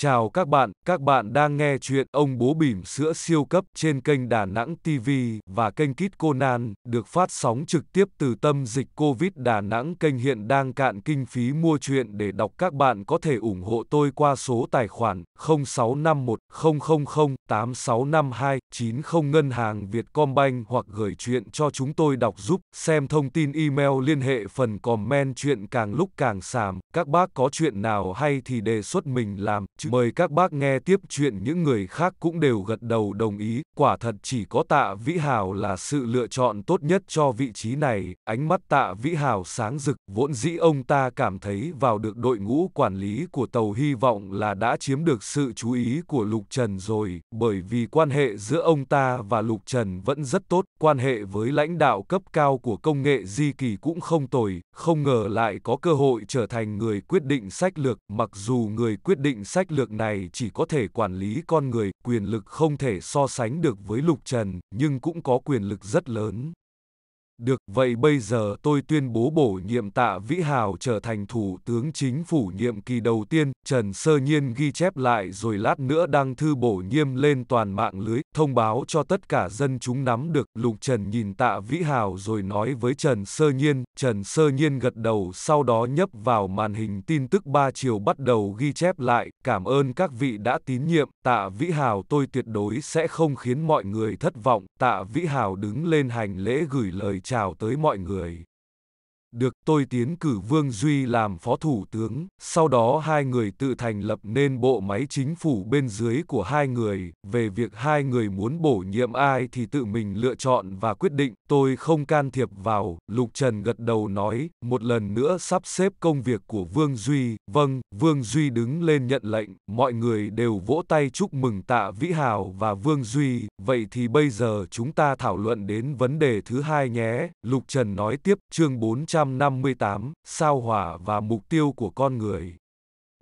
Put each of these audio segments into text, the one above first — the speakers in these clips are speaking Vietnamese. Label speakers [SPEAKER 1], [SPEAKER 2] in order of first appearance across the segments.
[SPEAKER 1] Chào các bạn, các bạn đang nghe chuyện Ông Bố Bỉm Sữa Siêu Cấp trên kênh Đà Nẵng TV và kênh Kit Conan, được phát sóng trực tiếp từ tâm dịch Covid Đà Nẵng. Kênh hiện đang cạn kinh phí mua chuyện để đọc các bạn có thể ủng hộ tôi qua số tài khoản 0651000862 90 ngân hàng Vietcombank hoặc gửi chuyện cho chúng tôi đọc giúp. Xem thông tin email liên hệ phần comment chuyện càng lúc càng sàm. Các bác có chuyện nào hay thì đề xuất mình làm. Chứ mời các bác nghe tiếp chuyện những người khác cũng đều gật đầu đồng ý. Quả thật chỉ có Tạ Vĩ Hào là sự lựa chọn tốt nhất cho vị trí này. Ánh mắt Tạ Vĩ Hào sáng rực. Vốn dĩ ông ta cảm thấy vào được đội ngũ quản lý của tàu hy vọng là đã chiếm được sự chú ý của Lục Trần rồi. Bởi vì quan hệ giữa giữa ông ta và Lục Trần vẫn rất tốt, quan hệ với lãnh đạo cấp cao của công nghệ di kỳ cũng không tồi, không ngờ lại có cơ hội trở thành người quyết định sách lược, mặc dù người quyết định sách lược này chỉ có thể quản lý con người, quyền lực không thể so sánh được với Lục Trần, nhưng cũng có quyền lực rất lớn. Được vậy bây giờ tôi tuyên bố bổ nhiệm Tạ Vĩ Hào trở thành Thủ tướng Chính phủ nhiệm kỳ đầu tiên, Trần Sơ Nhiên ghi chép lại rồi lát nữa đăng thư bổ nhiệm lên toàn mạng lưới, thông báo cho tất cả dân chúng nắm được. Lục Trần nhìn Tạ Vĩ Hào rồi nói với Trần Sơ Nhiên, Trần Sơ Nhiên gật đầu sau đó nhấp vào màn hình tin tức ba chiều bắt đầu ghi chép lại, cảm ơn các vị đã tín nhiệm, Tạ Vĩ Hào tôi tuyệt đối sẽ không khiến mọi người thất vọng, Tạ Vĩ Hào đứng lên hành lễ gửi lời chào tới mọi người. Được tôi tiến cử Vương Duy làm phó thủ tướng, sau đó hai người tự thành lập nên bộ máy chính phủ bên dưới của hai người, về việc hai người muốn bổ nhiệm ai thì tự mình lựa chọn và quyết định, tôi không can thiệp vào, Lục Trần gật đầu nói, một lần nữa sắp xếp công việc của Vương Duy, vâng, Vương Duy đứng lên nhận lệnh, mọi người đều vỗ tay chúc mừng tạ Vĩ Hào và Vương Duy, vậy thì bây giờ chúng ta thảo luận đến vấn đề thứ hai nhé, Lục Trần nói tiếp, chương 400 158. sao hỏa và mục tiêu của con người.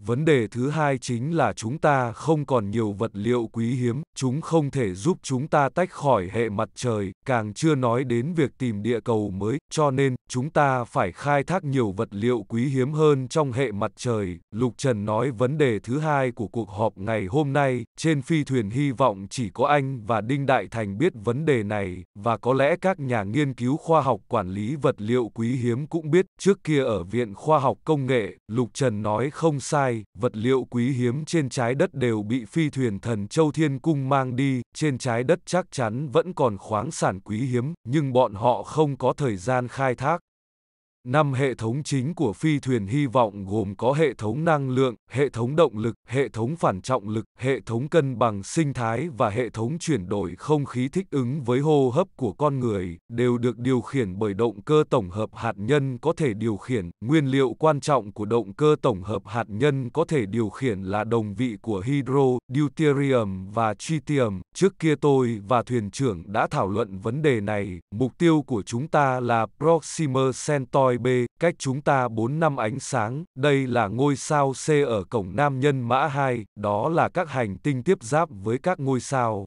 [SPEAKER 1] Vấn đề thứ hai chính là chúng ta không còn nhiều vật liệu quý hiếm, chúng không thể giúp chúng ta tách khỏi hệ mặt trời, càng chưa nói đến việc tìm địa cầu mới, cho nên chúng ta phải khai thác nhiều vật liệu quý hiếm hơn trong hệ mặt trời. Lục Trần nói vấn đề thứ hai của cuộc họp ngày hôm nay, trên phi thuyền hy vọng chỉ có anh và Đinh Đại Thành biết vấn đề này, và có lẽ các nhà nghiên cứu khoa học quản lý vật liệu quý hiếm cũng biết, trước kia ở Viện Khoa học Công nghệ, Lục Trần nói không sai lai, vật liệu quý hiếm trên trái đất đều bị phi thuyền thần châu thiên cung mang đi, trên trái đất chắc chắn vẫn còn khoáng sản quý hiếm, nhưng bọn họ không có thời gian khai thác. Năm hệ thống chính của phi thuyền hy vọng gồm có hệ thống năng lượng, hệ thống động lực, hệ thống phản trọng lực, hệ thống cân bằng sinh thái và hệ thống chuyển đổi không khí thích ứng với hô hấp của con người, đều được điều khiển bởi động cơ tổng hợp hạt nhân có thể điều khiển. Nguyên liệu quan trọng của động cơ tổng hợp hạt nhân có thể điều khiển là đồng vị của hydro, deuterium và tritium. Trước kia tôi và thuyền trưởng đã thảo luận vấn đề này, mục tiêu của chúng ta là Proxima Centauri Soi B, cách chúng ta 4 năm ánh sáng, đây là ngôi sao C ở cổng nam nhân mã 2, đó là các hành tinh tiếp giáp với các ngôi sao.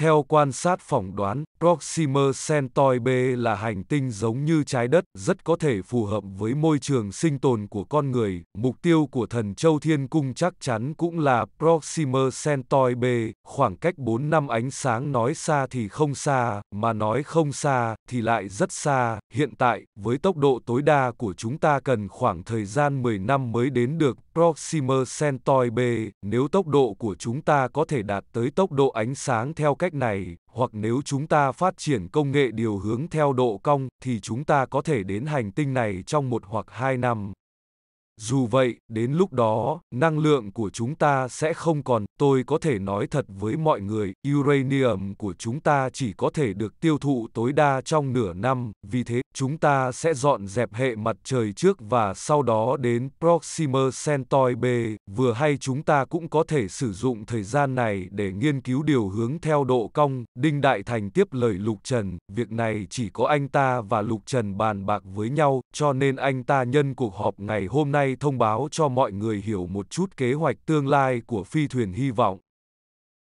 [SPEAKER 1] Theo quan sát phỏng đoán, Proxima Centauri B là hành tinh giống như trái đất, rất có thể phù hợp với môi trường sinh tồn của con người. Mục tiêu của thần Châu Thiên Cung chắc chắn cũng là Proxima Centauri B, khoảng cách 4 năm ánh sáng nói xa thì không xa, mà nói không xa thì lại rất xa. Hiện tại, với tốc độ tối đa của chúng ta cần khoảng thời gian 10 năm mới đến được Proxima Centauri B, nếu tốc độ của chúng ta có thể đạt tới tốc độ ánh sáng theo cách cách này, hoặc nếu chúng ta phát triển công nghệ điều hướng theo độ cong, thì chúng ta có thể đến hành tinh này trong một hoặc hai năm. Dù vậy, đến lúc đó, năng lượng của chúng ta sẽ không còn. Tôi có thể nói thật với mọi người, uranium của chúng ta chỉ có thể được tiêu thụ tối đa trong nửa năm, vì thế, chúng ta sẽ dọn dẹp hệ mặt trời trước và sau đó đến Proxima Centauri B. Vừa hay chúng ta cũng có thể sử dụng thời gian này để nghiên cứu điều hướng theo độ cong. Đinh Đại Thành tiếp lời Lục Trần, việc này chỉ có anh ta và Lục Trần bàn bạc với nhau, cho nên anh ta nhân cuộc họp ngày hôm nay nay thông báo cho mọi người hiểu một chút kế hoạch tương lai của phi thuyền hy vọng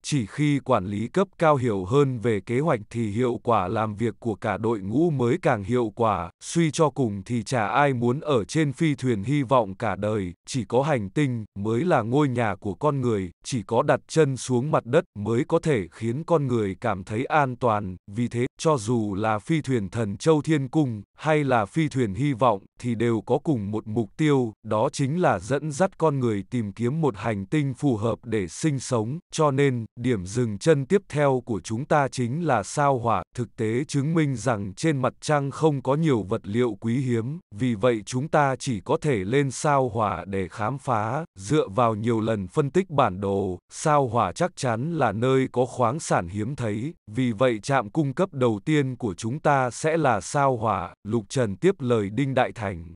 [SPEAKER 1] chỉ khi quản lý cấp cao hiểu hơn về kế hoạch thì hiệu quả làm việc của cả đội ngũ mới càng hiệu quả suy cho cùng thì chả ai muốn ở trên phi thuyền hy vọng cả đời chỉ có hành tinh mới là ngôi nhà của con người chỉ có đặt chân xuống mặt đất mới có thể khiến con người cảm thấy an toàn vì thế cho dù là phi thuyền thần châu thiên cung hay là phi thuyền hy vọng thì đều có cùng một mục tiêu đó chính là dẫn dắt con người tìm kiếm một hành tinh phù hợp để sinh sống cho nên điểm dừng chân tiếp theo của chúng ta chính là sao hỏa, thực tế chứng minh rằng trên mặt trăng không có nhiều vật liệu quý hiếm, vì vậy chúng ta chỉ có thể lên sao hỏa để khám phá, dựa vào nhiều lần phân tích bản đồ, sao hỏa chắc chắn là nơi có khoáng sản hiếm thấy, vì vậy trạm cung cấp đầu tiên của chúng ta sẽ là sao hỏa, Lục Trần tiếp lời Đinh Đại Thành.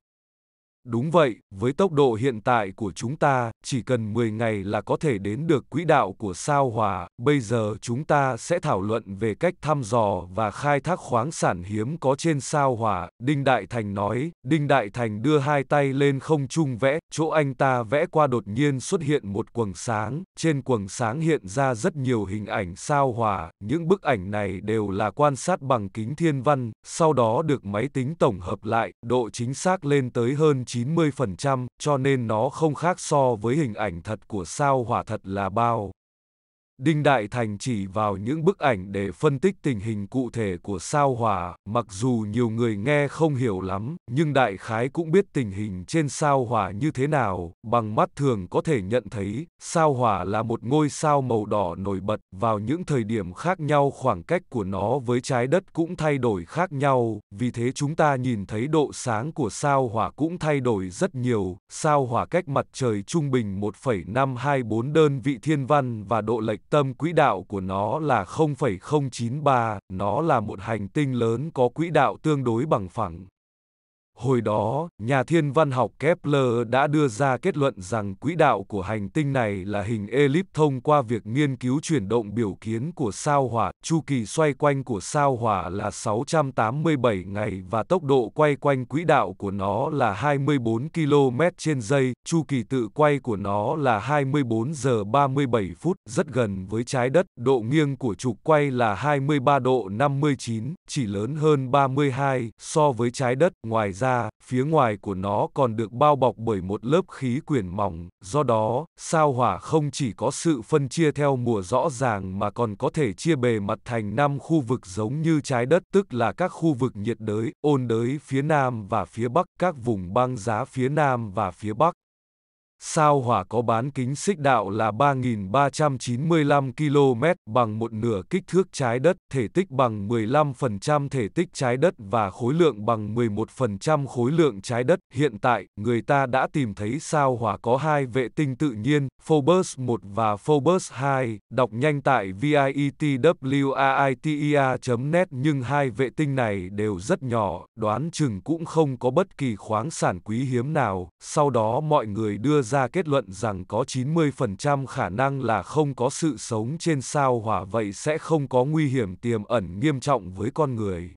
[SPEAKER 1] Đúng vậy, với tốc độ hiện tại của chúng ta, chỉ cần 10 ngày là có thể đến được quỹ đạo của sao hỏa. Bây giờ chúng ta sẽ thảo luận về cách thăm dò và khai thác khoáng sản hiếm có trên sao hỏa. Đinh Đại Thành nói, Đinh Đại Thành đưa hai tay lên không trung vẽ, chỗ anh ta vẽ qua đột nhiên xuất hiện một quầng sáng. Trên quầng sáng hiện ra rất nhiều hình ảnh sao hỏa, những bức ảnh này đều là quan sát bằng kính thiên văn, sau đó được máy tính tổng hợp lại, độ chính xác lên tới hơn 90%. 90%, cho nên nó không khác so với hình ảnh thật của sao hỏa thật là bao. Đinh Đại Thành chỉ vào những bức ảnh để phân tích tình hình cụ thể của sao hỏa, mặc dù nhiều người nghe không hiểu lắm, nhưng đại khái cũng biết tình hình trên sao hỏa như thế nào, bằng mắt thường có thể nhận thấy, sao hỏa là một ngôi sao màu đỏ nổi bật, vào những thời điểm khác nhau khoảng cách của nó với trái đất cũng thay đổi khác nhau, vì thế chúng ta nhìn thấy độ sáng của sao hỏa cũng thay đổi rất nhiều, sao hỏa cách mặt trời trung bình 1,524 đơn vị thiên văn và độ lệch tâm quỹ đạo của nó là 0,093, nó là một hành tinh lớn có quỹ đạo tương đối bằng phẳng. Hồi đó, nhà thiên văn học Kepler đã đưa ra kết luận rằng quỹ đạo của hành tinh này là hình elip thông qua việc nghiên cứu chuyển động biểu kiến của sao hỏa. Chu kỳ xoay quanh của sao hỏa là 687 ngày và tốc độ quay quanh quỹ đạo của nó là 24 km trên giây. Chu kỳ tự quay của nó là 24 giờ 37 phút, rất gần với trái đất. Độ nghiêng của trục quay là 23 độ 59, chỉ lớn hơn 32 so với trái đất. Ngoài ra, ra, phía ngoài của nó còn được bao bọc bởi một lớp khí quyển mỏng, do đó, sao hỏa không chỉ có sự phân chia theo mùa rõ ràng mà còn có thể chia bề mặt thành năm khu vực giống như trái đất, tức là các khu vực nhiệt đới, ôn đới phía nam và phía bắc, các vùng băng giá phía nam và phía bắc. Sao hỏa có bán kính xích đạo là 3.395 km bằng một nửa kích thước trái đất, thể tích bằng 15% thể tích trái đất và khối lượng bằng 11% khối lượng trái đất. Hiện tại, người ta đã tìm thấy sao hỏa có hai vệ tinh tự nhiên, Phobos 1 và Phobos 2, đọc nhanh tại vietwaitea.net nhưng hai vệ tinh này đều rất nhỏ, đoán chừng cũng không có bất kỳ khoáng sản quý hiếm nào. Sau đó mọi người đưa ra kết luận rằng có 90% khả năng là không có sự sống trên sao hỏa vậy sẽ không có nguy hiểm tiềm ẩn nghiêm trọng với con người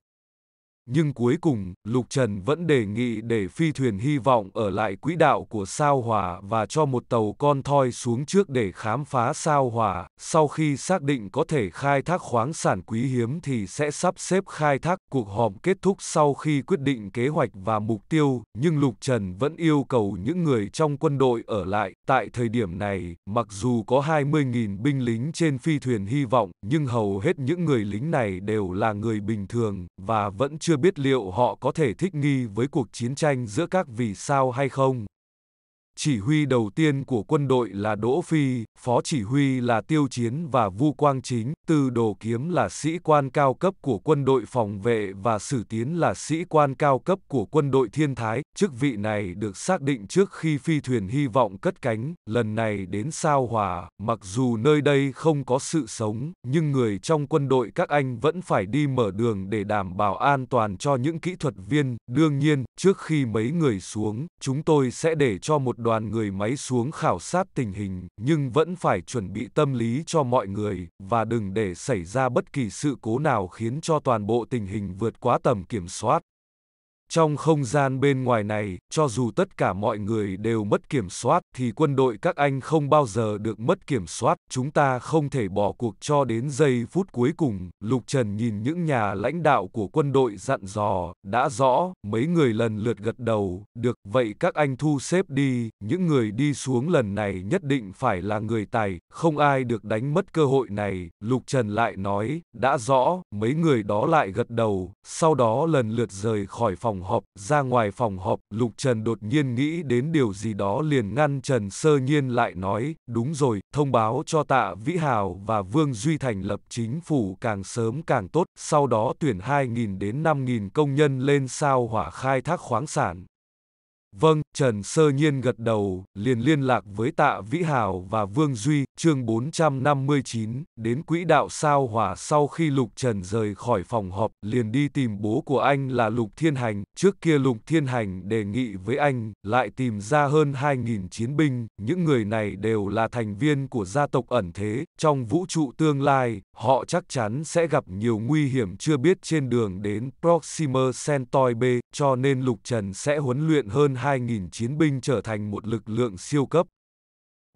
[SPEAKER 1] nhưng cuối cùng, Lục Trần vẫn đề nghị để phi thuyền hy vọng ở lại quỹ đạo của sao hỏa và cho một tàu con thoi xuống trước để khám phá sao hỏa, sau khi xác định có thể khai thác khoáng sản quý hiếm thì sẽ sắp xếp khai thác. Cuộc họp kết thúc sau khi quyết định kế hoạch và mục tiêu, nhưng Lục Trần vẫn yêu cầu những người trong quân đội ở lại. Tại thời điểm này, mặc dù có 20.000 binh lính trên phi thuyền hy vọng, nhưng hầu hết những người lính này đều là người bình thường và vẫn chưa biết liệu họ có thể thích nghi với cuộc chiến tranh giữa các vì sao hay không chỉ huy đầu tiên của quân đội là Đỗ Phi, phó chỉ huy là Tiêu Chiến và Vu Quang Chính, Từ Đồ Kiếm là sĩ quan cao cấp của quân đội phòng vệ và Sử Tiến là sĩ quan cao cấp của quân đội Thiên Thái. Chức vị này được xác định trước khi phi thuyền hy vọng cất cánh, lần này đến Sao Hòa, mặc dù nơi đây không có sự sống, nhưng người trong quân đội các anh vẫn phải đi mở đường để đảm bảo an toàn cho những kỹ thuật viên. Đương nhiên, trước khi mấy người xuống, chúng tôi sẽ để cho một đoàn đoàn người máy xuống khảo sát tình hình, nhưng vẫn phải chuẩn bị tâm lý cho mọi người, và đừng để xảy ra bất kỳ sự cố nào khiến cho toàn bộ tình hình vượt quá tầm kiểm soát. Trong không gian bên ngoài này, cho dù tất cả mọi người đều mất kiểm soát thì quân đội các anh không bao giờ được mất kiểm soát, chúng ta không thể bỏ cuộc cho đến giây phút cuối cùng. Lục Trần nhìn những nhà lãnh đạo của quân đội dặn dò, đã rõ, mấy người lần lượt gật đầu, được, vậy các anh thu xếp đi, những người đi xuống lần này nhất định phải là người tài, không ai được đánh mất cơ hội này, Lục Trần lại nói, đã rõ, mấy người đó lại gật đầu, sau đó lần lượt rời khỏi phòng phòng họp, ra ngoài phòng họp, Lục Trần đột nhiên nghĩ đến điều gì đó liền ngăn Trần Sơ Nhiên lại nói, đúng rồi, thông báo cho Tạ Vĩ Hào và Vương Duy thành lập chính phủ càng sớm càng tốt, sau đó tuyển 2.000 đến 5.000 công nhân lên sao hỏa khai thác khoáng sản, Vâng, Trần Sơ Nhiên gật đầu, liền liên lạc với Tạ Vĩ Hào và Vương Duy, chương 459, đến quỹ đạo sao hỏa sau khi Lục Trần rời khỏi phòng họp, liền đi tìm bố của anh là Lục Thiên Hành, trước kia Lục Thiên Hành đề nghị với anh, lại tìm ra hơn 2.000 chiến binh, những người này đều là thành viên của gia tộc ẩn thế, trong vũ trụ tương lai, họ chắc chắn sẽ gặp nhiều nguy hiểm chưa biết trên đường đến Proxima Centauri B, cho nên Lục Trần sẽ huấn luyện hơn 2.000 chiến binh trở thành một lực lượng siêu cấp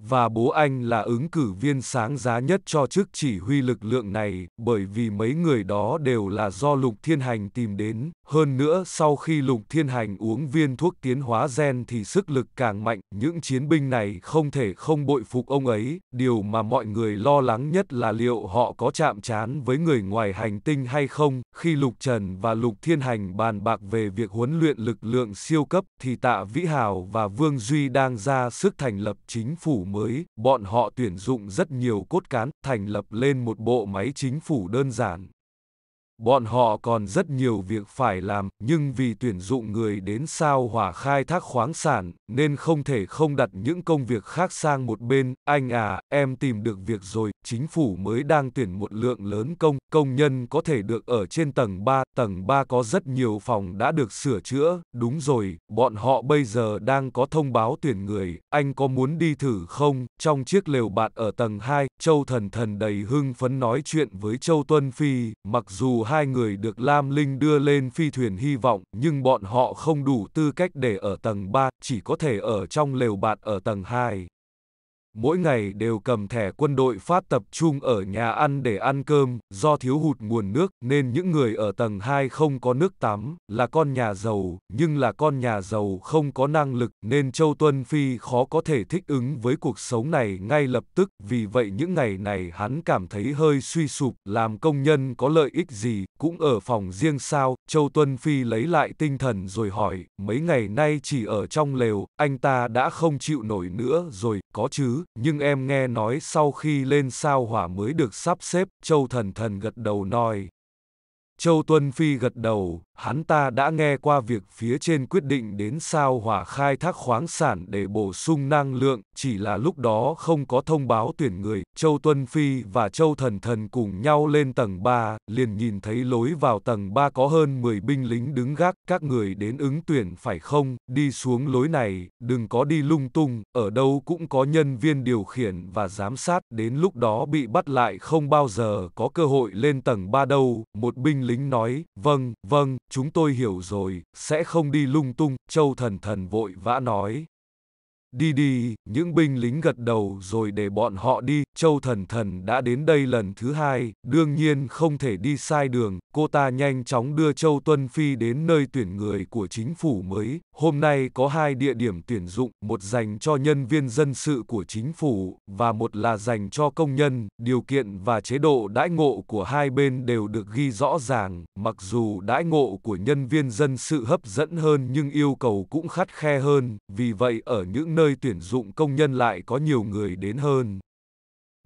[SPEAKER 1] và bố anh là ứng cử viên sáng giá nhất cho chức chỉ huy lực lượng này, bởi vì mấy người đó đều là do Lục Thiên Hành tìm đến. Hơn nữa, sau khi Lục Thiên Hành uống viên thuốc tiến hóa gen thì sức lực càng mạnh, những chiến binh này không thể không bội phục ông ấy. Điều mà mọi người lo lắng nhất là liệu họ có chạm trán với người ngoài hành tinh hay không. Khi Lục Trần và Lục Thiên Hành bàn bạc về việc huấn luyện lực lượng siêu cấp, thì Tạ Vĩ Hào và Vương Duy đang ra sức thành lập chính phủ mới, bọn họ tuyển dụng rất nhiều cốt cán, thành lập lên một bộ máy chính phủ đơn giản. Bọn họ còn rất nhiều việc phải làm, nhưng vì tuyển dụng người đến sao hỏa khai thác khoáng sản, nên không thể không đặt những công việc khác sang một bên. Anh à, em tìm được việc rồi, chính phủ mới đang tuyển một lượng lớn công, công nhân có thể được ở trên tầng 3, tầng 3 có rất nhiều phòng đã được sửa chữa, đúng rồi, bọn họ bây giờ đang có thông báo tuyển người, anh có muốn đi thử không? Trong chiếc lều bạt ở tầng 2, Châu Thần Thần đầy hưng phấn nói chuyện với Châu Tuân Phi, mặc dù hai người được Lam Linh đưa lên phi thuyền hy vọng, nhưng bọn họ không đủ tư cách để ở tầng 3, chỉ có thể ở trong lều bạt ở tầng 2 mỗi ngày đều cầm thẻ quân đội phát tập trung ở nhà ăn để ăn cơm, do thiếu hụt nguồn nước nên những người ở tầng 2 không có nước tắm, là con nhà giàu, nhưng là con nhà giàu không có năng lực nên Châu Tuân Phi khó có thể thích ứng với cuộc sống này ngay lập tức, vì vậy những ngày này hắn cảm thấy hơi suy sụp, làm công nhân có lợi ích gì, cũng ở phòng riêng sao, Châu Tuân Phi lấy lại tinh thần rồi hỏi, mấy ngày nay chỉ ở trong lều, anh ta đã không chịu nổi nữa rồi, có chứ? nhưng em nghe nói sau khi lên sao hỏa mới được sắp xếp, Châu Thần Thần gật đầu nói. Châu Tuân Phi gật đầu, hắn ta đã nghe qua việc phía trên quyết định đến sao hỏa khai thác khoáng sản để bổ sung năng lượng, chỉ là lúc đó không có thông báo tuyển người, Châu Tuân Phi và Châu Thần Thần cùng nhau lên tầng 3, liền nhìn thấy lối vào tầng 3 có hơn 10 binh lính đứng gác, các người đến ứng tuyển phải không, đi xuống lối này, đừng có đi lung tung, ở đâu cũng có nhân viên điều khiển và giám sát, đến lúc đó bị bắt lại không bao giờ có cơ hội lên tầng 3 đâu, một binh lính nói, vâng, vâng, chúng tôi hiểu rồi, sẽ không đi lung tung, Châu Thần Thần vội vã nói. Đi đi, những binh lính gật đầu rồi để bọn họ đi, Châu Thần Thần đã đến đây lần thứ hai, đương nhiên không thể đi sai đường, cô ta nhanh chóng đưa Châu Tuân Phi đến nơi tuyển người của chính phủ mới. Hôm nay có hai địa điểm tuyển dụng, một dành cho nhân viên dân sự của chính phủ, và một là dành cho công nhân, điều kiện và chế độ đãi ngộ của hai bên đều được ghi rõ ràng, mặc dù đãi ngộ của nhân viên dân sự hấp dẫn hơn nhưng yêu cầu cũng khắt khe hơn, vì vậy ở những nơi nơi tuyển dụng công nhân lại có nhiều người đến hơn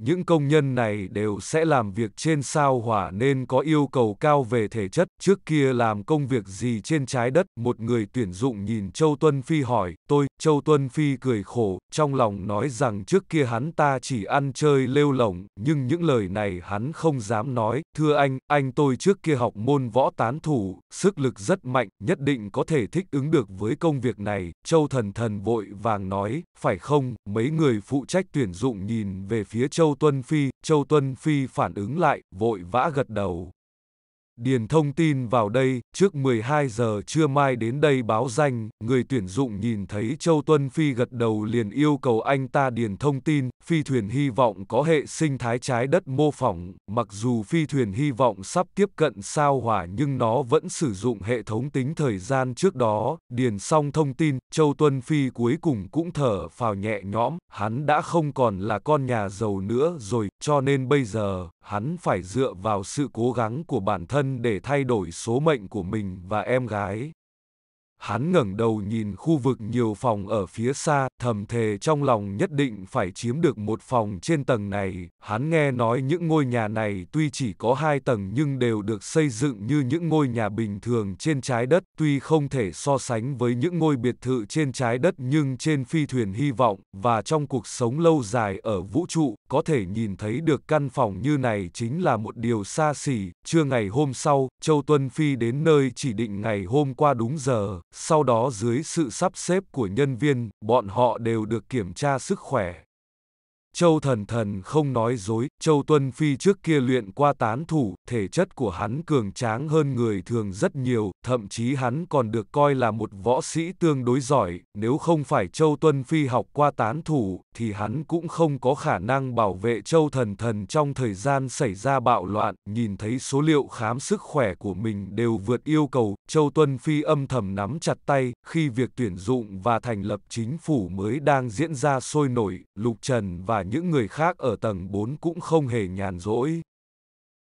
[SPEAKER 1] những công nhân này đều sẽ làm việc trên sao hỏa nên có yêu cầu cao về thể chất. Trước kia làm công việc gì trên trái đất, một người tuyển dụng nhìn Châu Tuân Phi hỏi, tôi, Châu Tuân Phi cười khổ, trong lòng nói rằng trước kia hắn ta chỉ ăn chơi lêu lỏng, nhưng những lời này hắn không dám nói. Thưa anh, anh tôi trước kia học môn võ tán thủ, sức lực rất mạnh, nhất định có thể thích ứng được với công việc này. Châu Thần Thần vội vàng nói, phải không, mấy người phụ trách tuyển dụng nhìn về phía Châu Châu Tuân Phi, Châu Tuân Phi phản ứng lại, vội vã gật đầu điền thông tin vào đây, trước 12 giờ trưa mai đến đây báo danh, người tuyển dụng nhìn thấy Châu Tuân Phi gật đầu liền yêu cầu anh ta điền thông tin, phi thuyền hy vọng có hệ sinh thái trái đất mô phỏng, mặc dù phi thuyền hy vọng sắp tiếp cận sao hỏa nhưng nó vẫn sử dụng hệ thống tính thời gian trước đó, điền xong thông tin, Châu Tuân Phi cuối cùng cũng thở phào nhẹ nhõm, hắn đã không còn là con nhà giàu nữa rồi, cho nên bây giờ, hắn phải dựa vào sự cố gắng của bản thân để thay đổi số mệnh của mình và em gái. Hắn ngẩng đầu nhìn khu vực nhiều phòng ở phía xa, thầm thề trong lòng nhất định phải chiếm được một phòng trên tầng này. Hắn nghe nói những ngôi nhà này tuy chỉ có hai tầng nhưng đều được xây dựng như những ngôi nhà bình thường trên trái đất. Tuy không thể so sánh với những ngôi biệt thự trên trái đất nhưng trên phi thuyền hy vọng và trong cuộc sống lâu dài ở vũ trụ, có thể nhìn thấy được căn phòng như này chính là một điều xa xỉ. Trưa ngày hôm sau, Châu Tuân Phi đến nơi chỉ định ngày hôm qua đúng giờ sau đó dưới sự sắp xếp của nhân viên, bọn họ đều được kiểm tra sức khỏe. Châu Thần Thần không nói dối, Châu Tuân Phi trước kia luyện qua tán thủ, thể chất của hắn cường tráng hơn người thường rất nhiều, thậm chí hắn còn được coi là một võ sĩ tương đối giỏi, nếu không phải Châu Tuân Phi học qua tán thủ, thì hắn cũng không có khả năng bảo vệ Châu Thần Thần trong thời gian xảy ra bạo loạn, nhìn thấy số liệu khám sức khỏe của mình đều vượt yêu cầu, Châu Tuân Phi âm thầm nắm chặt tay, khi việc tuyển dụng và thành lập chính phủ mới đang diễn ra sôi nổi, Lục Trần và những người khác ở tầng 4 cũng không hề nhàn rỗi.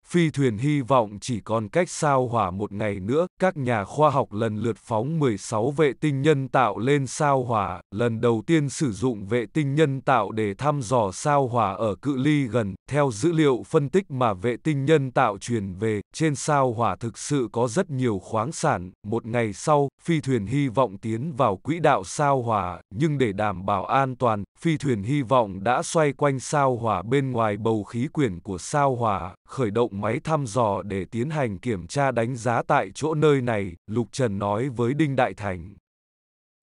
[SPEAKER 1] Phi thuyền hy vọng chỉ còn cách sao hỏa một ngày nữa, các nhà khoa học lần lượt phóng 16 vệ tinh nhân tạo lên sao hỏa, lần đầu tiên sử dụng vệ tinh nhân tạo để thăm dò sao hỏa ở cự ly gần. Theo dữ liệu phân tích mà vệ tinh nhân tạo truyền về, trên sao hỏa thực sự có rất nhiều khoáng sản. Một ngày sau, phi thuyền hy vọng tiến vào quỹ đạo sao hỏa, nhưng để đảm bảo an toàn, phi thuyền hy vọng đã xoay quanh sao hỏa bên ngoài bầu khí quyển của sao hỏa, khởi động máy thăm dò để tiến hành kiểm tra đánh giá tại chỗ nơi này, Lục Trần nói với Đinh Đại Thành.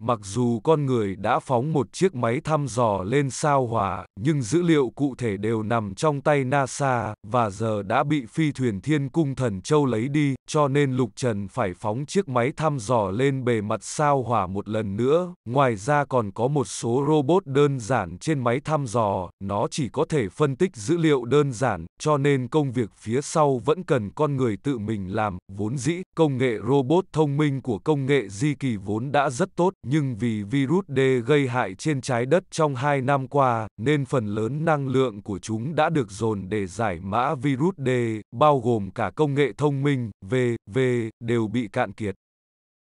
[SPEAKER 1] Mặc dù con người đã phóng một chiếc máy thăm dò lên sao hỏa, nhưng dữ liệu cụ thể đều nằm trong tay NASA và giờ đã bị phi thuyền Thiên Cung Thần Châu lấy đi, cho nên Lục Trần phải phóng chiếc máy thăm dò lên bề mặt sao hỏa một lần nữa. Ngoài ra còn có một số robot đơn giản trên máy thăm dò, nó chỉ có thể phân tích dữ liệu đơn giản, cho nên công việc phía sau vẫn cần con người tự mình làm. Vốn dĩ, công nghệ robot thông minh của công nghệ di kỳ vốn đã rất tốt, nhưng vì virus D gây hại trên trái đất trong 2 năm qua, nên phần lớn năng lượng của chúng đã được dồn để giải mã virus D, bao gồm cả công nghệ thông minh, V, V, đều bị cạn kiệt.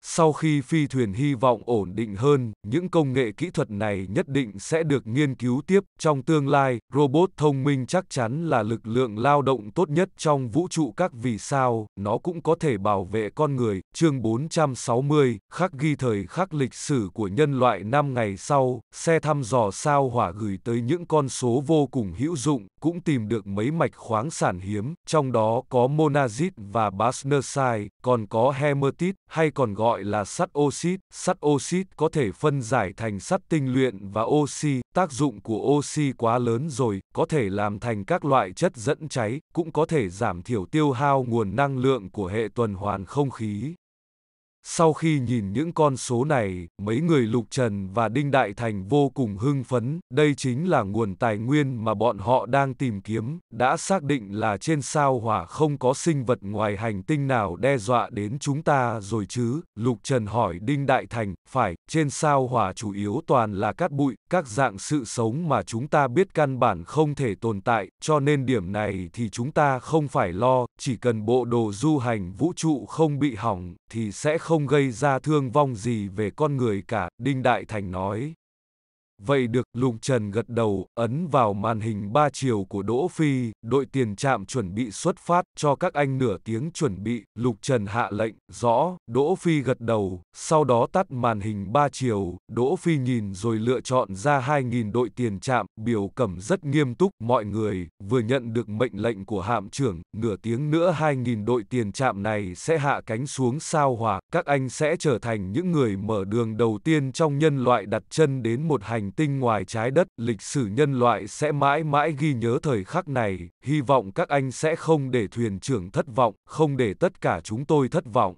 [SPEAKER 1] Sau khi phi thuyền hy vọng ổn định hơn, những công nghệ kỹ thuật này nhất định sẽ được nghiên cứu tiếp. Trong tương lai, robot thông minh chắc chắn là lực lượng lao động tốt nhất trong vũ trụ các vì sao, nó cũng có thể bảo vệ con người. Chương 460, khắc ghi thời khắc lịch sử của nhân loại năm ngày sau, xe thăm dò sao hỏa gửi tới những con số vô cùng hữu dụng, cũng tìm được mấy mạch khoáng sản hiếm, trong đó có monazit và basnersite, còn có hematite hay còn gọi gọi là sắt oxit. Sắt oxit có thể phân giải thành sắt tinh luyện và oxy. Tác dụng của oxy quá lớn rồi, có thể làm thành các loại chất dẫn cháy, cũng có thể giảm thiểu tiêu hao nguồn năng lượng của hệ tuần hoàn không khí. Sau khi nhìn những con số này, mấy người Lục Trần và Đinh Đại Thành vô cùng hưng phấn, đây chính là nguồn tài nguyên mà bọn họ đang tìm kiếm, đã xác định là trên sao hỏa không có sinh vật ngoài hành tinh nào đe dọa đến chúng ta rồi chứ, Lục Trần hỏi Đinh Đại Thành, phải, trên sao hỏa chủ yếu toàn là cát bụi, các dạng sự sống mà chúng ta biết căn bản không thể tồn tại, cho nên điểm này thì chúng ta không phải lo, chỉ cần bộ đồ du hành vũ trụ không bị hỏng, thì sẽ không không gây ra thương vong gì về con người cả, Đinh Đại Thành nói. Vậy được, Lục Trần gật đầu, ấn vào màn hình ba chiều của Đỗ Phi, đội tiền trạm chuẩn bị xuất phát, cho các anh nửa tiếng chuẩn bị, Lục Trần hạ lệnh, rõ, Đỗ Phi gật đầu, sau đó tắt màn hình ba chiều, Đỗ Phi nhìn rồi lựa chọn ra 2.000 đội tiền trạm, biểu cẩm rất nghiêm túc, mọi người, vừa nhận được mệnh lệnh của hạm trưởng, nửa tiếng nữa 2.000 đội tiền trạm này sẽ hạ cánh xuống sao hỏa, các anh sẽ trở thành những người mở đường đầu tiên trong nhân loại đặt chân đến một hành hành tinh ngoài trái đất, lịch sử nhân loại sẽ mãi mãi ghi nhớ thời khắc này, hy vọng các anh sẽ không để thuyền trưởng thất vọng, không để tất cả chúng tôi thất vọng.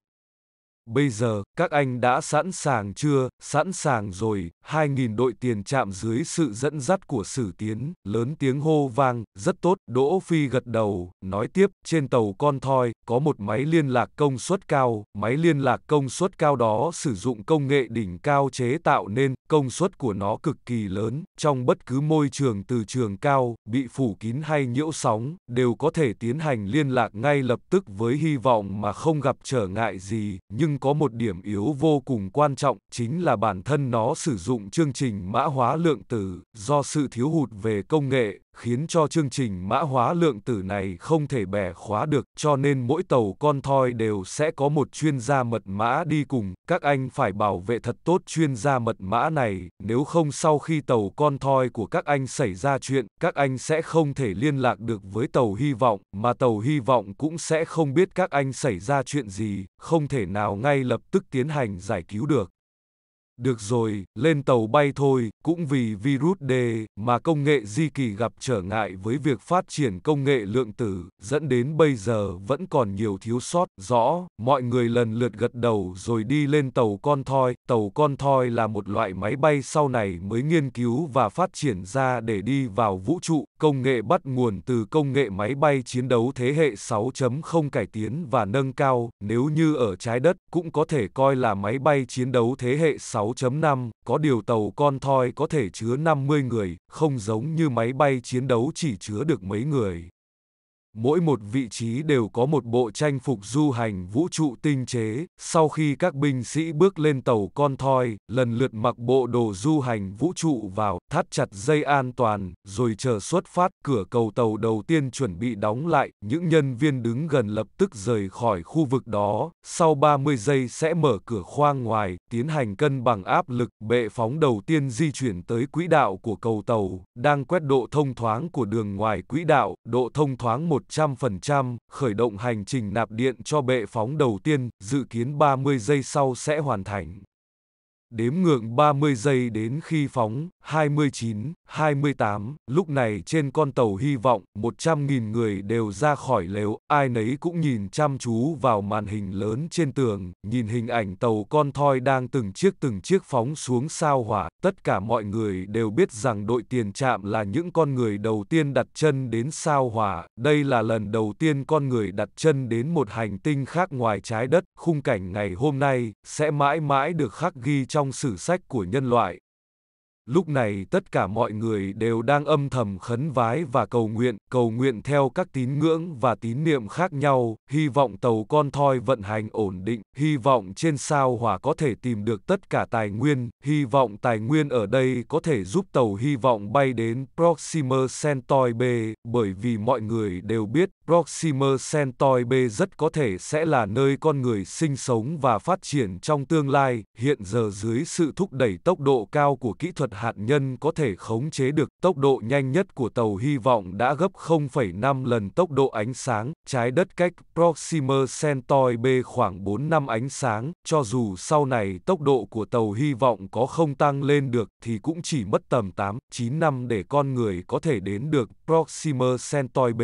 [SPEAKER 1] Bây giờ, các anh đã sẵn sàng chưa? Sẵn sàng rồi, 2.000 đội tiền chạm dưới sự dẫn dắt của Sử Tiến, lớn tiếng hô vang, rất tốt, Đỗ Phi gật đầu, nói tiếp, trên tàu con thoi, có một máy liên lạc công suất cao, máy liên lạc công suất cao đó sử dụng công nghệ đỉnh cao chế tạo nên, công suất của nó cực kỳ lớn, trong bất cứ môi trường từ trường cao, bị phủ kín hay nhiễu sóng, đều có thể tiến hành liên lạc ngay lập tức với hy vọng mà không gặp trở ngại gì, nhưng có một điểm yếu vô cùng quan trọng, chính là bản thân nó sử dụng chương trình mã hóa lượng tử, do sự thiếu hụt về công nghệ, khiến cho chương trình mã hóa lượng tử này không thể bẻ khóa được, cho nên mỗi tàu con thoi đều sẽ có một chuyên gia mật mã đi cùng, các anh phải bảo vệ thật tốt chuyên gia mật mã này, nếu không sau khi tàu con thoi của các anh xảy ra chuyện, các anh sẽ không thể liên lạc được với tàu hy vọng, mà tàu hy vọng cũng sẽ không biết các anh xảy ra chuyện gì, không thể nào ngay lập tức tiến hành giải cứu được. Được rồi, lên tàu bay thôi, cũng vì virus D mà công nghệ di kỳ gặp trở ngại với việc phát triển công nghệ lượng tử, dẫn đến bây giờ vẫn còn nhiều thiếu sót. Rõ, mọi người lần lượt gật đầu rồi đi lên tàu con thoi. Tàu con thoi là một loại máy bay sau này mới nghiên cứu và phát triển ra để đi vào vũ trụ. Công nghệ bắt nguồn từ công nghệ máy bay chiến đấu thế hệ 6.0 cải tiến và nâng cao, nếu như ở trái đất cũng có thể coi là máy bay chiến đấu thế hệ 6 6.5, có điều tàu con thoi có thể chứa 50 người, không giống như máy bay chiến đấu chỉ chứa được mấy người mỗi một vị trí đều có một bộ trang phục du hành vũ trụ tinh chế. Sau khi các binh sĩ bước lên tàu con thoi, lần lượt mặc bộ đồ du hành vũ trụ vào, thắt chặt dây an toàn, rồi chờ xuất phát. Cửa cầu tàu đầu tiên chuẩn bị đóng lại, những nhân viên đứng gần lập tức rời khỏi khu vực đó. Sau 30 giây sẽ mở cửa khoang ngoài, tiến hành cân bằng áp lực. Bệ phóng đầu tiên di chuyển tới quỹ đạo của cầu tàu, đang quét độ thông thoáng của đường ngoài quỹ đạo, độ thông thoáng một 100%, khởi động hành trình nạp điện cho bệ phóng đầu tiên, dự kiến 30 giây sau sẽ hoàn thành đếm ngược 30 giây đến khi phóng, 29, 28, lúc này trên con tàu hy vọng 100.000 người đều ra khỏi lều, ai nấy cũng nhìn chăm chú vào màn hình lớn trên tường, nhìn hình ảnh tàu con thoi đang từng chiếc từng chiếc phóng xuống sao hỏa, tất cả mọi người đều biết rằng đội tiền trạm là những con người đầu tiên đặt chân đến sao hỏa, đây là lần đầu tiên con người đặt chân đến một hành tinh khác ngoài trái đất, khung cảnh ngày hôm nay sẽ mãi mãi được khắc ghi trong trong sử sách của nhân loại. Lúc này tất cả mọi người đều đang âm thầm khấn vái và cầu nguyện, cầu nguyện theo các tín ngưỡng và tín niệm khác nhau, hy vọng tàu con thoi vận hành ổn định, hy vọng trên sao hỏa có thể tìm được tất cả tài nguyên, hy vọng tài nguyên ở đây có thể giúp tàu hy vọng bay đến Proxima Centauri B, bởi vì mọi người đều biết Proxima Centauri B rất có thể sẽ là nơi con người sinh sống và phát triển trong tương lai, hiện giờ dưới sự thúc đẩy tốc độ cao của kỹ thuật hạt nhân có thể khống chế được tốc độ nhanh nhất của tàu hy vọng đã gấp 0,5 lần tốc độ ánh sáng, trái đất cách Proxima Centauri B khoảng 4 năm ánh sáng, cho dù sau này tốc độ của tàu hy vọng có không tăng lên được thì cũng chỉ mất tầm 8, 9 năm để con người có thể đến được Proxima Centauri B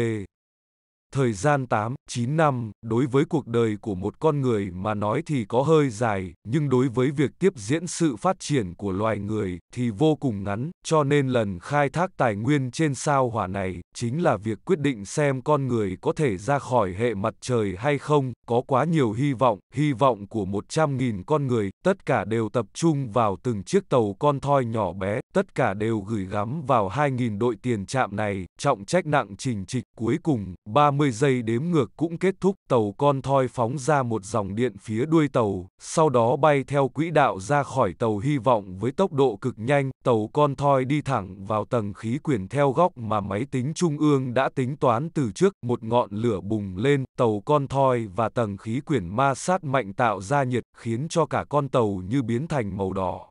[SPEAKER 1] thời gian 8, 9 năm, đối với cuộc đời của một con người mà nói thì có hơi dài, nhưng đối với việc tiếp diễn sự phát triển của loài người thì vô cùng ngắn, cho nên lần khai thác tài nguyên trên sao hỏa này chính là việc quyết định xem con người có thể ra khỏi hệ mặt trời hay không, có quá nhiều hy vọng, hy vọng của 100.000 con người, tất cả đều tập trung vào từng chiếc tàu con thoi nhỏ bé, tất cả đều gửi gắm vào 2.000 đội tiền trạm này, trọng trách nặng trình trịch cuối cùng, 30 30 giây đếm ngược cũng kết thúc, tàu con thoi phóng ra một dòng điện phía đuôi tàu, sau đó bay theo quỹ đạo ra khỏi tàu hy vọng với tốc độ cực nhanh, tàu con thoi đi thẳng vào tầng khí quyển theo góc mà máy tính trung ương đã tính toán từ trước, một ngọn lửa bùng lên, tàu con thoi và tầng khí quyển ma sát mạnh tạo ra nhiệt khiến cho cả con tàu như biến thành màu đỏ.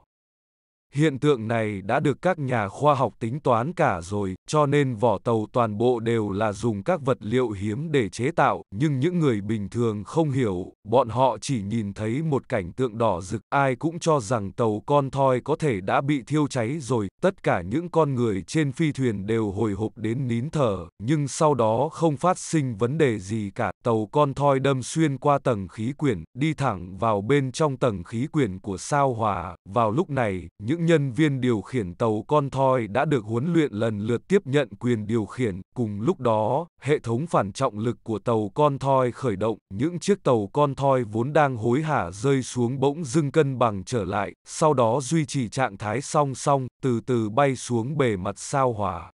[SPEAKER 1] Hiện tượng này đã được các nhà khoa học tính toán cả rồi, cho nên vỏ tàu toàn bộ đều là dùng các vật liệu hiếm để chế tạo, nhưng những người bình thường không hiểu, bọn họ chỉ nhìn thấy một cảnh tượng đỏ rực, ai cũng cho rằng tàu con thoi có thể đã bị thiêu cháy rồi, tất cả những con người trên phi thuyền đều hồi hộp đến nín thở, nhưng sau đó không phát sinh vấn đề gì cả, tàu con thoi đâm xuyên qua tầng khí quyển, đi thẳng vào bên trong tầng khí quyển của sao hỏa, vào lúc này, những những nhân viên điều khiển tàu con thoi đã được huấn luyện lần lượt tiếp nhận quyền điều khiển. Cùng lúc đó, hệ thống phản trọng lực của tàu con thoi khởi động, những chiếc tàu con thoi vốn đang hối hả rơi xuống bỗng dưng cân bằng trở lại, sau đó duy trì trạng thái song song, từ từ bay xuống bề mặt sao hỏa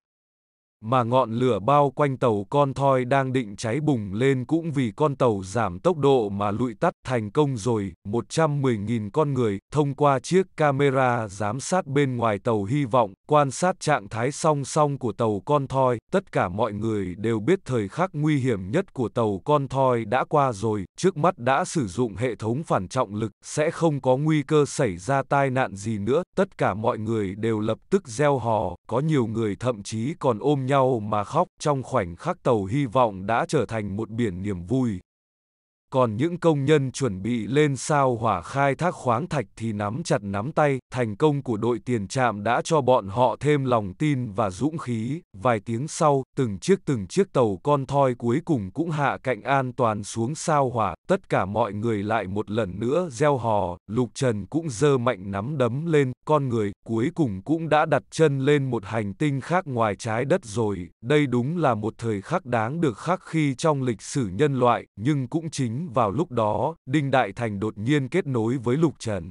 [SPEAKER 1] mà ngọn lửa bao quanh tàu con thoi đang định cháy bùng lên cũng vì con tàu giảm tốc độ mà lụi tắt thành công rồi, 110.000 con người, thông qua chiếc camera giám sát bên ngoài tàu hy vọng, Quan sát trạng thái song song của tàu con thoi, tất cả mọi người đều biết thời khắc nguy hiểm nhất của tàu con thoi đã qua rồi, trước mắt đã sử dụng hệ thống phản trọng lực, sẽ không có nguy cơ xảy ra tai nạn gì nữa, tất cả mọi người đều lập tức gieo hò, có nhiều người thậm chí còn ôm nhau mà khóc, trong khoảnh khắc tàu hy vọng đã trở thành một biển niềm vui, còn những công nhân chuẩn bị lên sao hỏa khai thác khoáng thạch thì nắm chặt nắm tay, thành công của đội tiền trạm đã cho bọn họ thêm lòng tin và dũng khí. Vài tiếng sau, từng chiếc từng chiếc tàu con thoi cuối cùng cũng hạ cạnh an toàn xuống sao hỏa, tất cả mọi người lại một lần nữa gieo hò, Lục Trần cũng dơ mạnh nắm đấm lên, con người cuối cùng cũng đã đặt chân lên một hành tinh khác ngoài trái đất rồi. Đây đúng là một thời khắc đáng được khắc khi trong lịch sử nhân loại, nhưng cũng chính vào lúc đó, Đinh Đại Thành đột nhiên kết nối với Lục Trần.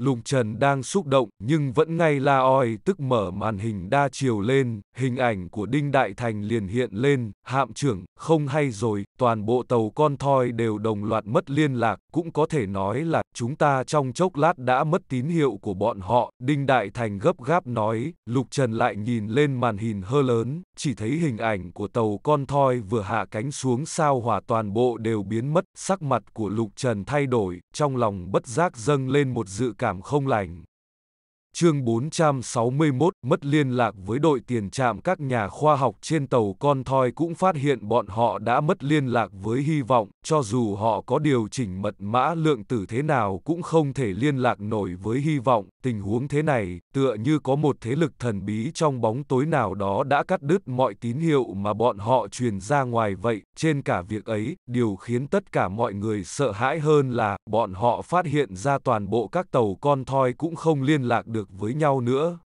[SPEAKER 1] Lục Trần đang xúc động nhưng vẫn ngay la oi tức mở màn hình đa chiều lên, hình ảnh của Đinh Đại Thành liền hiện lên, hạm trưởng, không hay rồi, toàn bộ tàu con thoi đều đồng loạt mất liên lạc, cũng có thể nói là chúng ta trong chốc lát đã mất tín hiệu của bọn họ, Đinh Đại Thành gấp gáp nói, Lục Trần lại nhìn lên màn hình hơ lớn, chỉ thấy hình ảnh của tàu con thoi vừa hạ cánh xuống sao hỏa toàn bộ đều biến mất, sắc mặt của Lục Trần thay đổi, trong lòng bất giác dâng lên một dự cảm cảm không lành chương 461, mất liên lạc với đội tiền trạm các nhà khoa học trên tàu con thoi cũng phát hiện bọn họ đã mất liên lạc với hy vọng, cho dù họ có điều chỉnh mật mã lượng tử thế nào cũng không thể liên lạc nổi với hy vọng, tình huống thế này, tựa như có một thế lực thần bí trong bóng tối nào đó đã cắt đứt mọi tín hiệu mà bọn họ truyền ra ngoài vậy, trên cả việc ấy, điều khiến tất cả mọi người sợ hãi hơn là, bọn họ phát hiện ra toàn bộ các tàu con thoi cũng không liên lạc được được với nhau nữa.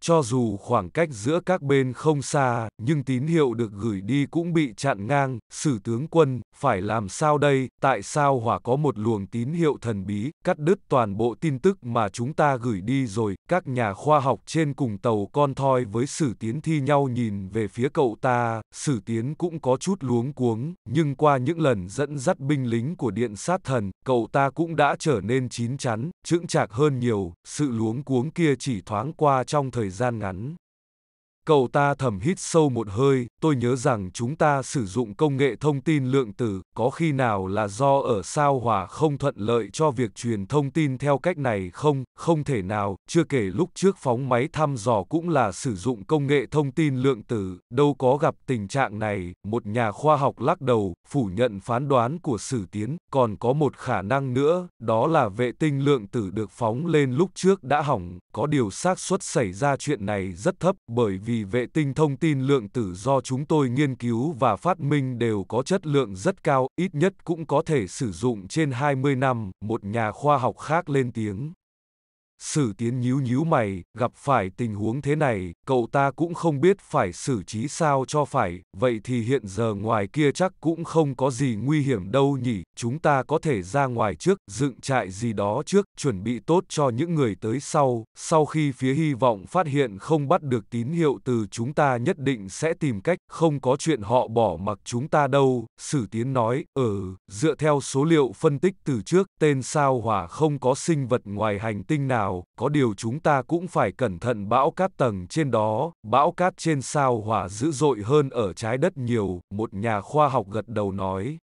[SPEAKER 1] Cho dù khoảng cách giữa các bên không xa, nhưng tín hiệu được gửi đi cũng bị chặn ngang, sử tướng quân, phải làm sao đây, tại sao hỏa có một luồng tín hiệu thần bí, cắt đứt toàn bộ tin tức mà chúng ta gửi đi rồi, các nhà khoa học trên cùng tàu con thoi với sử tiến thi nhau nhìn về phía cậu ta, sử tiến cũng có chút luống cuống, nhưng qua những lần dẫn dắt binh lính của điện sát thần, cậu ta cũng đã trở nên chín chắn, chững chạc hơn nhiều, sự luống cuống kia chỉ thoáng qua trong thời thời gian ngắn Cậu ta thầm hít sâu một hơi, tôi nhớ rằng chúng ta sử dụng công nghệ thông tin lượng tử, có khi nào là do ở sao hỏa không thuận lợi cho việc truyền thông tin theo cách này không, không thể nào, chưa kể lúc trước phóng máy thăm dò cũng là sử dụng công nghệ thông tin lượng tử, đâu có gặp tình trạng này, một nhà khoa học lắc đầu, phủ nhận phán đoán của Sử Tiến, còn có một khả năng nữa, đó là vệ tinh lượng tử được phóng lên lúc trước đã hỏng, có điều xác suất xảy ra chuyện này rất thấp bởi vì vệ tinh thông tin lượng tử do chúng tôi nghiên cứu và phát minh đều có chất lượng rất cao, ít nhất cũng có thể sử dụng trên 20 năm, một nhà khoa học khác lên tiếng. Sử tiến nhíu nhíu mày, gặp phải tình huống thế này, cậu ta cũng không biết phải xử trí sao cho phải, vậy thì hiện giờ ngoài kia chắc cũng không có gì nguy hiểm đâu nhỉ, chúng ta có thể ra ngoài trước, dựng trại gì đó trước, chuẩn bị tốt cho những người tới sau, sau khi phía hy vọng phát hiện không bắt được tín hiệu từ chúng ta nhất định sẽ tìm cách, không có chuyện họ bỏ mặc chúng ta đâu, sử tiến nói, ừ, dựa theo số liệu phân tích từ trước, tên sao hỏa không có sinh vật ngoài hành tinh nào, vào, có điều chúng ta cũng phải cẩn thận bão cát tầng trên đó, bão cát trên sao hỏa dữ dội hơn ở trái đất nhiều, một nhà khoa học gật đầu nói.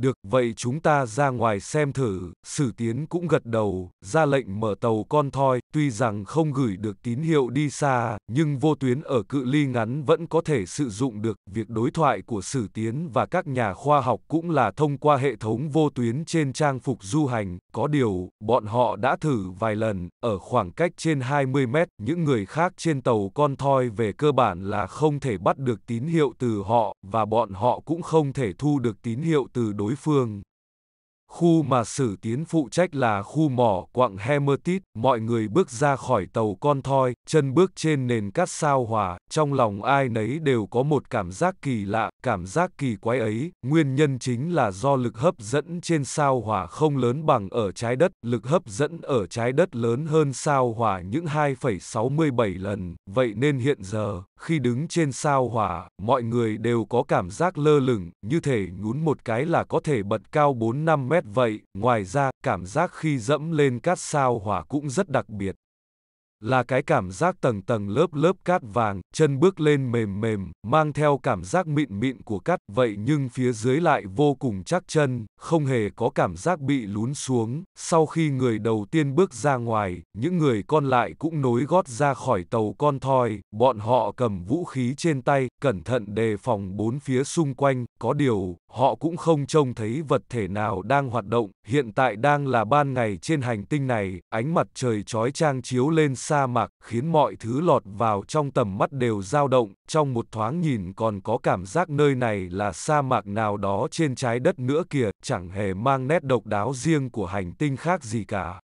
[SPEAKER 1] Được, vậy chúng ta ra ngoài xem thử, Sử Tiến cũng gật đầu, ra lệnh mở tàu con thoi, tuy rằng không gửi được tín hiệu đi xa, nhưng vô tuyến ở cự ly ngắn vẫn có thể sử dụng được. Việc đối thoại của Sử Tiến và các nhà khoa học cũng là thông qua hệ thống vô tuyến trên trang phục du hành, có điều, bọn họ đã thử vài lần, ở khoảng cách trên 20 mét, những người khác trên tàu con thoi về cơ bản là không thể bắt được tín hiệu từ họ, và bọn họ cũng không thể thu được tín hiệu từ đối đối phương. Khu mà Sử Tiến phụ trách là khu mỏ quặng Hemertit, mọi người bước ra khỏi tàu con thoi, chân bước trên nền cát sao hòa, trong lòng ai nấy đều có một cảm giác kỳ lạ, cảm giác kỳ quái ấy, nguyên nhân chính là do lực hấp dẫn trên sao hỏa không lớn bằng ở trái đất, lực hấp dẫn ở trái đất lớn hơn sao hỏa những 2,67 lần, vậy nên hiện giờ, khi đứng trên sao hỏa, mọi người đều có cảm giác lơ lửng, như thể nhún một cái là có thể bật cao 4-5 mét vậy. Ngoài ra, cảm giác khi dẫm lên cát sao hỏa cũng rất đặc biệt là cái cảm giác tầng tầng lớp lớp cát vàng, chân bước lên mềm mềm, mang theo cảm giác mịn mịn của cát, vậy nhưng phía dưới lại vô cùng chắc chân, không hề có cảm giác bị lún xuống. Sau khi người đầu tiên bước ra ngoài, những người còn lại cũng nối gót ra khỏi tàu con thoi, bọn họ cầm vũ khí trên tay, cẩn thận đề phòng bốn phía xung quanh, có điều, họ cũng không trông thấy vật thể nào đang hoạt động. Hiện tại đang là ban ngày trên hành tinh này, ánh mặt trời chói chang chiếu lên sa mạc, khiến mọi thứ lọt vào trong tầm mắt đều dao động. Trong một thoáng nhìn còn có cảm giác nơi này là sa mạc nào đó trên trái đất nữa kìa, chẳng hề mang nét độc đáo riêng của hành tinh khác gì cả.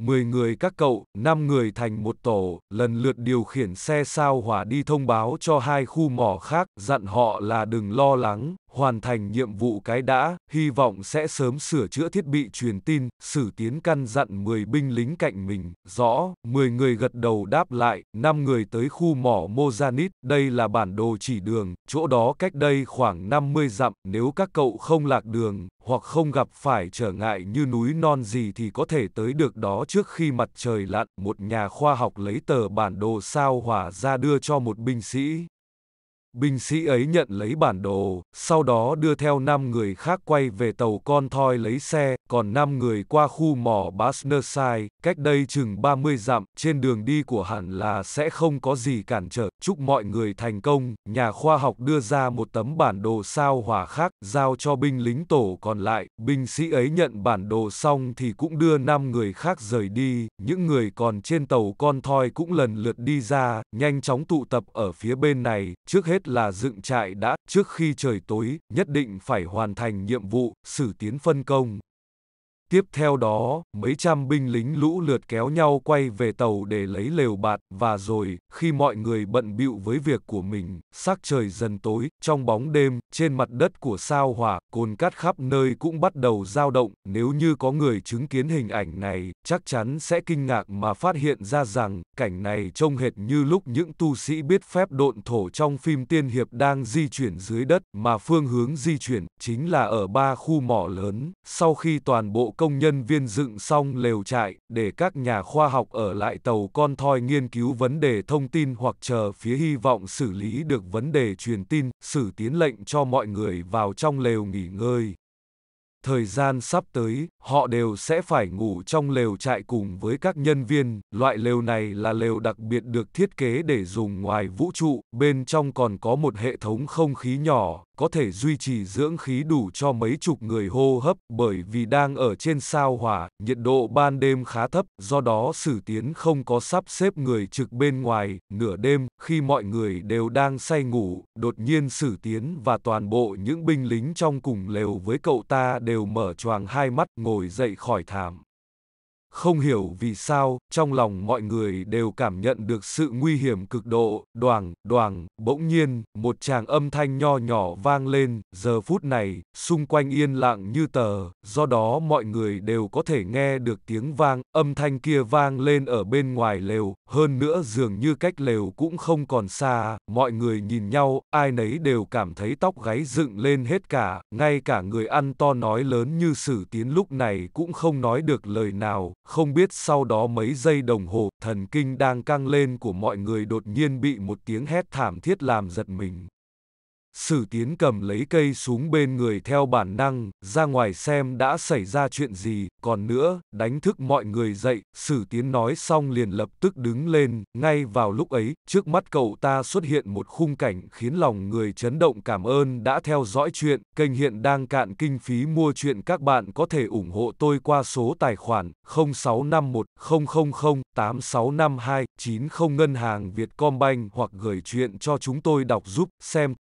[SPEAKER 1] mười người các cậu, năm người thành một tổ, lần lượt điều khiển xe sao hỏa đi thông báo cho hai khu mỏ khác, dặn họ là đừng lo lắng, hoàn thành nhiệm vụ cái đã, hy vọng sẽ sớm sửa chữa thiết bị truyền tin, sử tiến căn dặn 10 binh lính cạnh mình, rõ, 10 người gật đầu đáp lại, 5 người tới khu mỏ Mozanit, đây là bản đồ chỉ đường, chỗ đó cách đây khoảng 50 dặm, nếu các cậu không lạc đường, hoặc không gặp phải trở ngại như núi non gì thì có thể tới được đó trước khi mặt trời lặn, một nhà khoa học lấy tờ bản đồ sao hỏa ra đưa cho một binh sĩ. Binh sĩ ấy nhận lấy bản đồ, sau đó đưa theo 5 người khác quay về tàu con thoi lấy xe, còn 5 người qua khu mỏ Basnersai, cách đây chừng 30 dặm, trên đường đi của hẳn là sẽ không có gì cản trở. Chúc mọi người thành công, nhà khoa học đưa ra một tấm bản đồ sao hỏa khác, giao cho binh lính tổ còn lại. Binh sĩ ấy nhận bản đồ xong thì cũng đưa 5 người khác rời đi, những người còn trên tàu con thoi cũng lần lượt đi ra, nhanh chóng tụ tập ở phía bên này, trước hết là dựng trại đã, trước khi trời tối, nhất định phải hoàn thành nhiệm vụ, xử tiến phân công, Tiếp theo đó, mấy trăm binh lính lũ lượt kéo nhau quay về tàu để lấy lều bạt, và rồi, khi mọi người bận bịu với việc của mình, sắc trời dần tối, trong bóng đêm, trên mặt đất của sao hỏa, cồn cát khắp nơi cũng bắt đầu dao động, nếu như có người chứng kiến hình ảnh này, chắc chắn sẽ kinh ngạc mà phát hiện ra rằng, cảnh này trông hệt như lúc những tu sĩ biết phép độn thổ trong phim tiên hiệp đang di chuyển dưới đất, mà phương hướng di chuyển, chính là ở ba khu mỏ lớn, sau khi toàn bộ công nhân viên dựng xong lều trại để các nhà khoa học ở lại tàu con thoi nghiên cứu vấn đề thông tin hoặc chờ phía hy vọng xử lý được vấn đề truyền tin, xử tiến lệnh cho mọi người vào trong lều nghỉ ngơi thời gian sắp tới, họ đều sẽ phải ngủ trong lều trại cùng với các nhân viên. Loại lều này là lều đặc biệt được thiết kế để dùng ngoài vũ trụ, bên trong còn có một hệ thống không khí nhỏ, có thể duy trì dưỡng khí đủ cho mấy chục người hô hấp bởi vì đang ở trên sao hỏa, nhiệt độ ban đêm khá thấp, do đó Sử Tiến không có sắp xếp người trực bên ngoài, nửa đêm, khi mọi người đều đang say ngủ, đột nhiên Sử Tiến và toàn bộ những binh lính trong cùng lều với cậu ta đều mở choàng hai mắt ngồi dậy khỏi thảm. Không hiểu vì sao, trong lòng mọi người đều cảm nhận được sự nguy hiểm cực độ, đoàng, đoàng, bỗng nhiên, một tràng âm thanh nho nhỏ vang lên, giờ phút này, xung quanh yên lặng như tờ, do đó mọi người đều có thể nghe được tiếng vang, âm thanh kia vang lên ở bên ngoài lều, hơn nữa dường như cách lều cũng không còn xa, mọi người nhìn nhau, ai nấy đều cảm thấy tóc gáy dựng lên hết cả, ngay cả người ăn to nói lớn như sử tiến lúc này cũng không nói được lời nào, không biết sau đó mấy giây đồng hồ, thần kinh đang căng lên của mọi người đột nhiên bị một tiếng hét thảm thiết làm giật mình. Sử tiến cầm lấy cây súng bên người theo bản năng, ra ngoài xem đã xảy ra chuyện gì, còn nữa, đánh thức mọi người dậy, sử tiến nói xong liền lập tức đứng lên, ngay vào lúc ấy, trước mắt cậu ta xuất hiện một khung cảnh khiến lòng người chấn động cảm ơn đã theo dõi chuyện, kênh hiện đang cạn kinh phí mua chuyện các bạn có thể ủng hộ tôi qua số tài khoản 0651 000 8652 90 ngân hàng Vietcombank hoặc gửi chuyện cho chúng tôi đọc giúp, xem